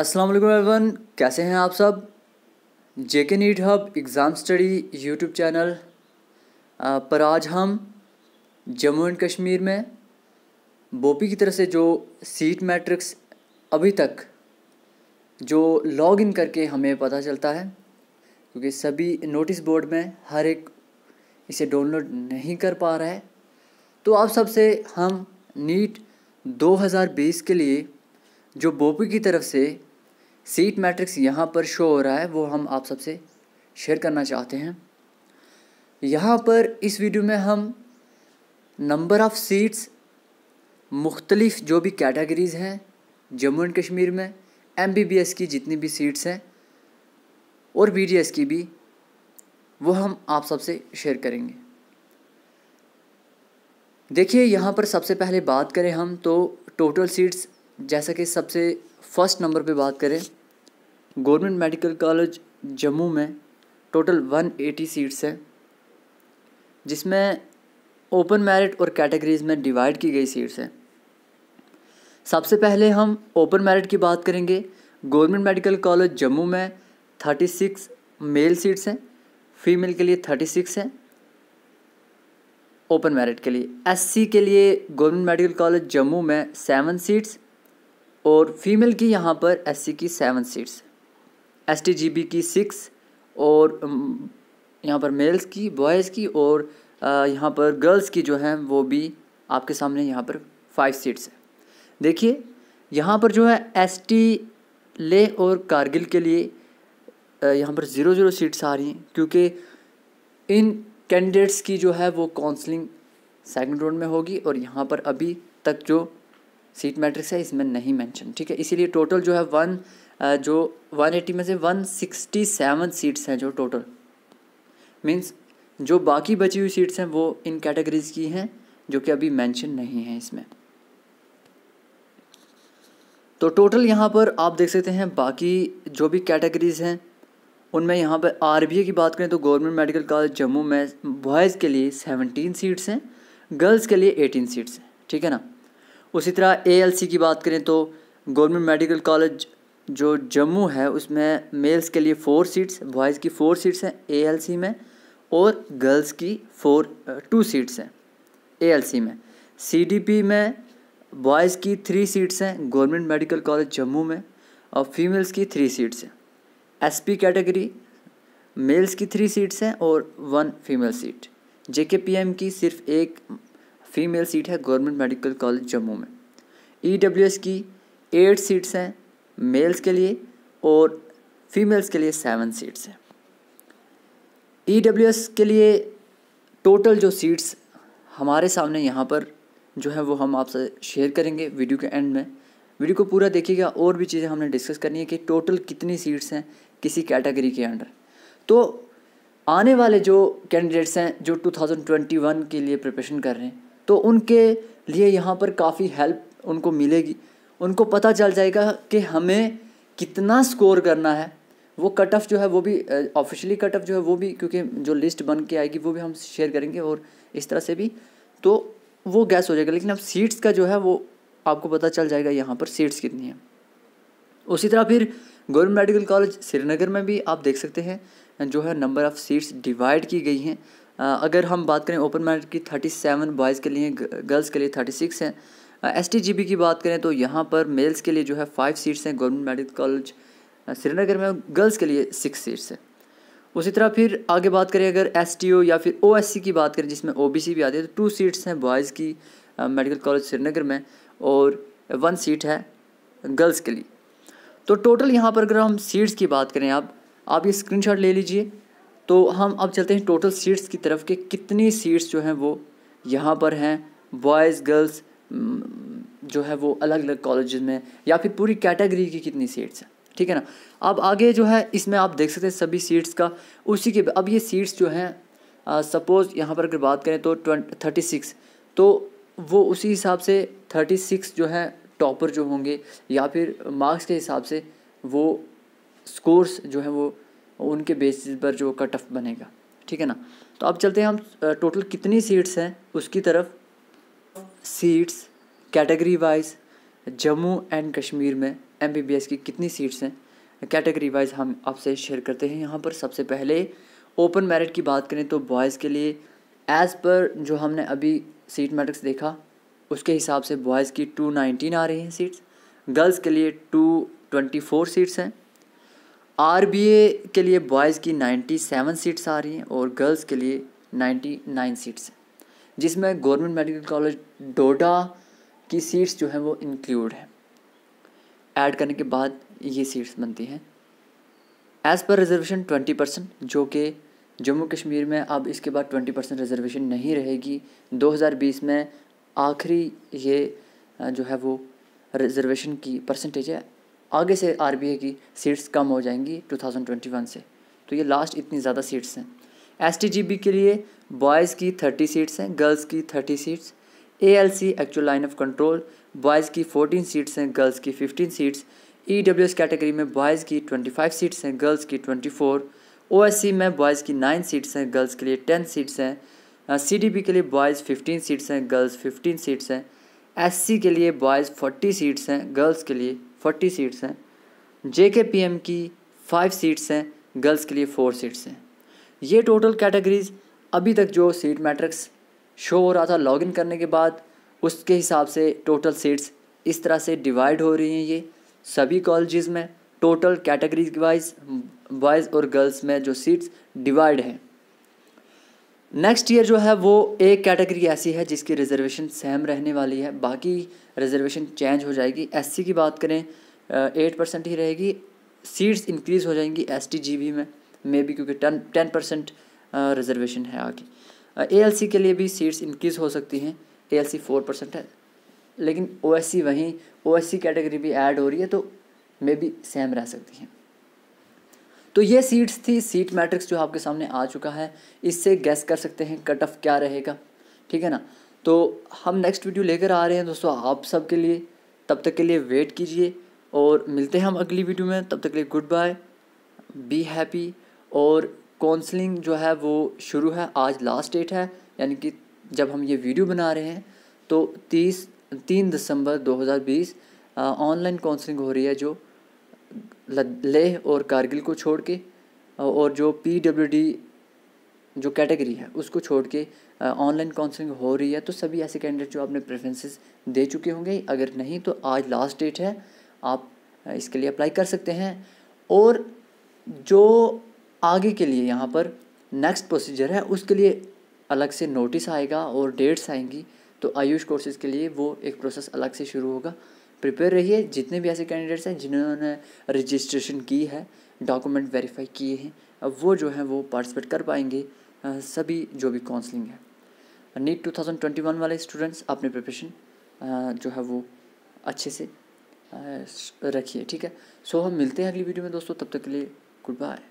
अस्सलाम वालेकुम एवरीवन कैसे हैं आप सब J K NEET hub exam study YouTube channel पर आज हम जम्मू एंड कश्मीर में बोपी की तरफ से जो सीट मैट्रिक्स अभी तक जो लॉग इन करके हमें पता चलता है क्योंकि सभी नोटिस बोर्ड में हर एक इसे डाउनलोड नहीं कर पा रहा है तो आप सबसे हम नीट 2020 के लिए जो बोपी की तरफ से सीट मैट्रिक्स यहाँ पर शो हो रहा है वो हम आप सबसे शेयर करना चाहते हैं यहाँ पर इस वीडियो में हम नंबर ऑफ़ सीट्स मुख्तलिफ जो भी कैटेगरीज़ हैं जम्मू एंड कश्मीर में एम बी बी एस की जितनी भी सीट्स हैं और बी डी एस की भी वो हम आप सबसे शेयर करेंगे देखिए यहाँ पर सबसे पहले बात करें हम तो टोटल सीट्स जैसा कि सबसे फर्स्ट नंबर पे बात करें गवर्नमेंट मेडिकल कॉलेज जम्मू में टोटल 180 सीट्स हैं जिसमें ओपन मेरिट और कैटेगरीज में डिवाइड की गई सीट्स हैं सबसे पहले हम ओपन मेरिट की बात करेंगे गवर्नमेंट मेडिकल कॉलेज जम्मू में 36 मेल सीट्स हैं फीमेल के लिए 36 हैं ओपन मेरिट के लिए एससी के लिए गवर्नमेंट मेडिकल कॉलेज जम्मू में सेवन सीट्स और फीमेल की यहाँ पर एस की सेवन सीट्स एस की सिक्स और um, यहाँ पर मेल्स की बॉयज़ की और uh, यहाँ पर गर्ल्स की जो है वो भी आपके सामने यहाँ पर फाइव सीट्स है देखिए यहाँ पर जो है एस टी ले और कारगिल के लिए uh, यहाँ पर ज़ीरो ज़ीरो सीट्स आ रही हैं क्योंकि इन कैंडिडेट्स की जो है वो काउंसलिंग सेकंड राउंड में होगी और यहाँ पर अभी तक जो सीट मैट्रिक्स है इसमें नहीं मेंशन ठीक है इसीलिए टोटल जो है वन जो वन एटी में से वन सिक्सटी सेवन सीट्स हैं जो टोटल मींस जो बाकी बची हुई सीट्स हैं वो इन कैटेगरीज की हैं जो कि अभी मेंशन नहीं है इसमें तो टोटल यहाँ पर आप देख सकते हैं बाकी जो भी कैटेगरीज़ हैं उनमें यहाँ पर आर की बात करें तो गवर्नमेंट मेडिकल कॉलेज जम्मू में बॉयज़ के लिए सेवनटीन सीट्स हैं गर्ल्स के लिए एटीन सीट्स हैं ठीक है ना उसी तरह एएलसी की बात करें तो गवर्नमेंट मेडिकल कॉलेज जो जम्मू है उसमें मेल्स के लिए फ़ोर सीट्स बॉयज़ की फ़ोर सीट्स हैं एएलसी में और गर्ल्स की फ़ोर टू सीट्स हैं एएलसी में सीडीपी में बॉयज़ की थ्री सीट्स हैं गवर्नमेंट मेडिकल कॉलेज जम्मू में और फीमेल्स की थ्री सीट्स हैं एस कैटेगरी मेल्स की थ्री सीट्स हैं और वन फीमेल सीट जेकेपीएम की सिर्फ एक फीमेल सीट है गवर्नमेंट मेडिकल कॉलेज जम्मू में ई e की एट सीट्स हैं मेल्स के लिए और फीमेल्स के लिए सेवन सीट्स हैं ई e के लिए टोटल जो सीट्स हमारे सामने यहाँ पर जो है वो हम आपसे शेयर करेंगे वीडियो के एंड में वीडियो को पूरा देखिएगा और भी चीज़ें हमने डिस्कस करनी है कि टोटल कितनी सीट्स हैं किसी कैटेगरी के अंडर तो आने वाले जो कैंडिडेट्स हैं जो 2021 के लिए प्रिपरेशन कर रहे हैं तो उनके लिए यहाँ पर काफ़ी हेल्प उनको मिलेगी उनको पता चल जाएगा कि हमें कितना स्कोर करना है वो कट ऑफ जो है वो भी ऑफिशियली कट ऑफ जो है वो भी क्योंकि जो लिस्ट बन के आएगी वो भी हम शेयर करेंगे और इस तरह से भी तो वो गैस हो जाएगा लेकिन अब सीट्स का जो है वो आपको पता चल जाएगा यहाँ पर सीट्स कितनी हैं उसी तरह फिर गवर्नमेंट मेडिकल कॉलेज श्रीनगर में भी आप देख सकते हैं जो है नंबर ऑफ़ सीट्स डिवाइड की गई हैं अगर हम बात करें ओपन मैरिट की थर्टी सेवन बॉयज़ के लिए गर्ल्स के लिए थर्टी सिक्स हैं एस टी जी बी की बात करें तो यहाँ पर मेल्स के लिए जो है फाइव सीट्स हैं गवर्नमेंट मेडिकल कॉलेज श्रीनगर में गर्ल्स के लिए सिक्स सीट्स हैं उसी तरह फिर आगे बात करें अगर एस टी ओ या फिर ओ एस सी की बात करें जिसमें ओ बी सी भी आती है तो टू सीट्स हैं बॉयज़ की मेडिकल कॉलेज श्रीनगर में और वन सीट है गर्ल्स के लिए तो टोटल यहाँ पर अगर हम सीट्स की बात करें आप आप ये स्क्रीनशॉट ले लीजिए तो हम अब चलते हैं टोटल सीट्स की तरफ के कितनी सीट्स जो हैं वो यहाँ पर हैं बॉयज़ गर्ल्स हम्म, जो है वो अलग अलग कॉलेज में या फिर पूरी कैटेगरी की कितनी सीट्स हैं ठीक है ना अब आगे जो है इसमें आप देख सकते हैं सभी सीट्स का उसी के अब ये सीट्स जो हैं सपोज़ यहाँ पर अगर बात करें तो ट्वेंट थर्टी सिक्स तो वो उसी हिसाब से थर्टी सिक्स जो है टॉपर जो होंगे या फिर मार्क्स के हिसाब से वो स्कोर्स जो है वो उनके बेसिस पर जो कट ऑफ बनेगा ठीक है ना तो अब चलते हैं हम टोटल कितनी सीट्स हैं उसकी तरफ seats category wise Jammu and Kashmir में एम की कितनी सीट्स हैं कैटेगरी वाइज हम आपसे शेयर करते हैं यहाँ पर सबसे पहले ओपन मेरिट की बात करें तो बॉयज़ के लिए एज़ पर जो हमने अभी सीट मैट्रिक्स देखा उसके हिसाब से बॉयज़ की टू नाइनटीन आ रही हैं सीट्स गर्ल्स के लिए टू ट्वेंटी फोर सीट्स हैं आर के लिए बॉयज़ की 97 सीट्स आ रही हैं और गर्ल्स के लिए 99 सीट्स हैं जिसमें गवर्नमेंट मेडिकल कॉलेज डोडा की सीट्स जो हैं वो इंक्लूड हैं ऐड करने के बाद ये सीट्स बनती हैं as per reservation twenty percent जो कि जम्मू कश्मीर में अब इसके बाद ट्वेंटी परसेंट रिजर्वेशन नहीं रहेगी 2020 में आखिरी ये जो है वो रिजर्वेशन की परसेंटेज है आगे से आर की सीट्स कम हो जाएंगी 2021 से तो ये लास्ट इतनी ज़्यादा सीट्स हैं एस के लिए बॉयज़ की थर्टी सीट्स हैं गर्ल्स की thirty seats A L C actual line of control boys की फोर्टीन सीट्स हैं गर्ल्स की fifteen seats E W S category में बॉयज़ की ट्वेंटी फाइव सीट्स हैं गर्ल्स की twenty four O S C में बॉयज़ की नाइन सीट्स हैं गर्ल्स के लिए टेन सीट्स हैं सी डी पी के लिए बॉयज़ फिफ्टीन सीट्स हैं गर्ल्स फिफ्टीन सीट्स हैं एस सी के लिए बॉयज़ फोर्टी सीट्स हैं गर्ल्स के लिए फोर्टी सीट्स हैं जे के पी एम की फाइव सीट्स हैं गर्ल्स के लिए फोर सीट्स हैं ये टोटल कैटेगरीज अभी तक जो सीट मैट्रिक्स शो हो रहा था लॉगिन करने के बाद उसके हिसाब से टोटल सीट्स इस तरह से डिवाइड हो रही हैं ये सभी कॉलेजेस में टोटल कैटेगरीज वाइज बॉयज़ और गर्ल्स में जो सीट्स डिवाइड हैं नेक्स्ट ईयर जो है वो एक कैटेगरी ऐसी है जिसकी रिजर्वेशन सेम रहने वाली है बाकी रिजर्वेशन चेंज हो जाएगी एससी की बात करें एट परसेंट ही रहेगी सीट्स इंक्रीज़ हो जाएंगी एस टी जी बी में मे बी क्योंकि टेन टेन परसेंट रिजर्वेशन है आगे ए एल सी के लिए भी सीट्स इंक्रीज़ हो सकती हैं A L C four percent है लेकिन ओ एस सी वहीं ओ एस सी कैटेगरी भी ऐड हो रही है तो मे बी सेम रह सकती हैं तो ये सीट्स थी सीट मैट्रिक्स जो आपके सामने आ चुका है इससे गैस कर सकते हैं कट ऑफ क्या रहेगा ठीक है ना तो हम नेक्स्ट वीडियो लेकर आ रहे हैं दोस्तों आप सब के लिए तब तक के लिए वेट कीजिए और मिलते हैं हम अगली वीडियो में तब तक के लिए गुड बाय बी हैप्पी और काउंसलिंग जो है वो शुरू है आज लास्ट डेट है यानी कि जब हम ये वीडियो बना रहे हैं तो तीस तीन दिसंबर 2020 ऑनलाइन काउंसलिंग हो रही है जो लेह और कारगिल को छोड़ के और जो पी डब्ल्यू डी जो कैटेगरी है उसको छोड़ के ऑनलाइन काउंसलिंग हो रही है तो सभी ऐसे कैंडिडेट जो आपने प्रेफरेंसेस दे चुके होंगे अगर नहीं तो आज लास्ट डेट है आप इसके लिए अप्लाई कर सकते हैं और जो आगे के लिए यहाँ पर नेक्स्ट प्रोसीजर है उसके लिए अलग से नोटिस आएगा और डेट्स आएंगी तो आयुष कोर्सेज़ के लिए वो एक प्रोसेस अलग से शुरू होगा प्रिपेयर रहिए जितने भी ऐसे कैंडिडेट्स हैं जिन्होंने रजिस्ट्रेशन की है डॉक्यूमेंट वेरीफाई किए हैं अब वो जो हैं वो पार्टिसिपेट कर पाएंगे सभी जो भी काउंसलिंग है NEET two thousand twenty one वाले स्टूडेंट्स अपने प्रिपरेशन जो है वो अच्छे से रखिए ठीक है सो हम मिलते हैं अगली वीडियो में दोस्तों तब तक के लिए गुड बाय